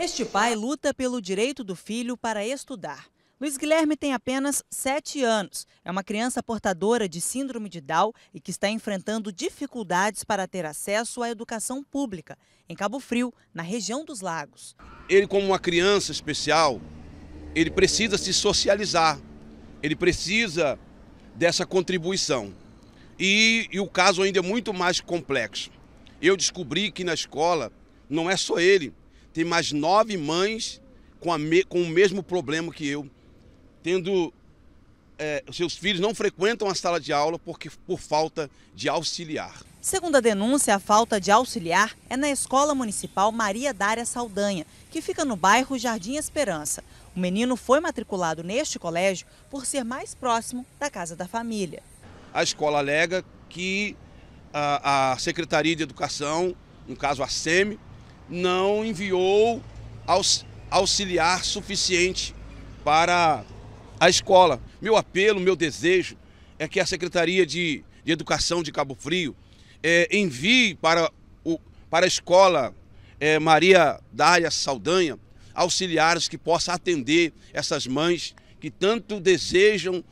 Este pai luta pelo direito do filho para estudar. Luiz Guilherme tem apenas 7 anos. É uma criança portadora de síndrome de Down e que está enfrentando dificuldades para ter acesso à educação pública, em Cabo Frio, na região dos Lagos. Ele, como uma criança especial, ele precisa se socializar, ele precisa dessa contribuição. E, e o caso ainda é muito mais complexo. Eu descobri que na escola não é só ele tem mais nove mães com, me, com o mesmo problema que eu, tendo é, seus filhos não frequentam a sala de aula porque por falta de auxiliar. Segundo a denúncia, a falta de auxiliar é na Escola Municipal Maria Dária Saldanha, que fica no bairro Jardim Esperança. O menino foi matriculado neste colégio por ser mais próximo da casa da família. A escola alega que a, a Secretaria de Educação, no caso a SEMI, não enviou aux, auxiliar suficiente para a escola. Meu apelo, meu desejo é que a Secretaria de, de Educação de Cabo Frio é, envie para, o, para a escola é, Maria Dália Saldanha auxiliares que possa atender essas mães que tanto desejam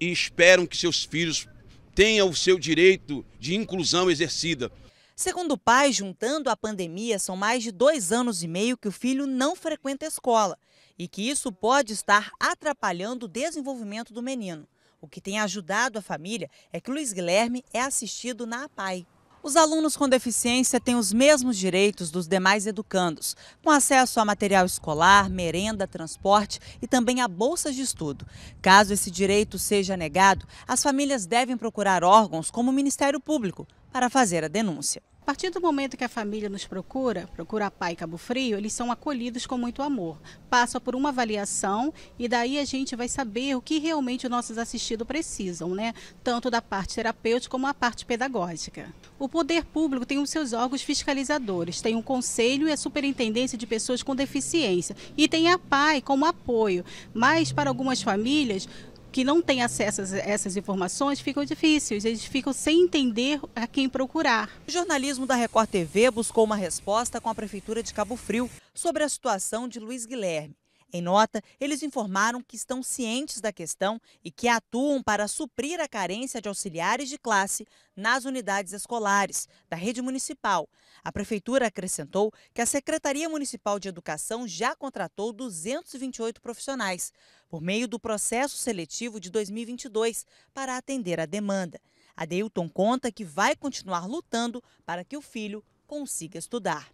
e esperam que seus filhos tenham o seu direito de inclusão exercida. Segundo o pai, juntando a pandemia, são mais de dois anos e meio que o filho não frequenta a escola e que isso pode estar atrapalhando o desenvolvimento do menino. O que tem ajudado a família é que Luiz Guilherme é assistido na APAI. Os alunos com deficiência têm os mesmos direitos dos demais educandos, com acesso a material escolar, merenda, transporte e também a bolsas de estudo. Caso esse direito seja negado, as famílias devem procurar órgãos como o Ministério Público para fazer a denúncia. A partir do momento que a família nos procura, procura a Pai Cabo Frio, eles são acolhidos com muito amor. Passa por uma avaliação e daí a gente vai saber o que realmente os nossos assistidos precisam, né? Tanto da parte terapêutica como a parte pedagógica. O poder público tem os seus órgãos fiscalizadores, tem o um conselho e a superintendência de pessoas com deficiência e tem a PAI como apoio. Mas para algumas famílias, que não têm acesso a essas informações ficam difíceis, eles ficam sem entender a quem procurar. O jornalismo da Record TV buscou uma resposta com a Prefeitura de Cabo Frio sobre a situação de Luiz Guilherme em nota, eles informaram que estão cientes da questão e que atuam para suprir a carência de auxiliares de classe nas unidades escolares da rede municipal. A prefeitura acrescentou que a Secretaria Municipal de Educação já contratou 228 profissionais por meio do processo seletivo de 2022 para atender a demanda. Adeilton conta que vai continuar lutando para que o filho consiga estudar.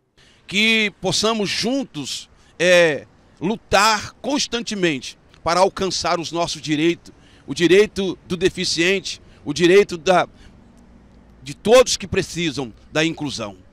Que possamos juntos é, lutar constantemente para alcançar os nossos direitos, o direito do deficiente, o direito da, de todos que precisam da inclusão.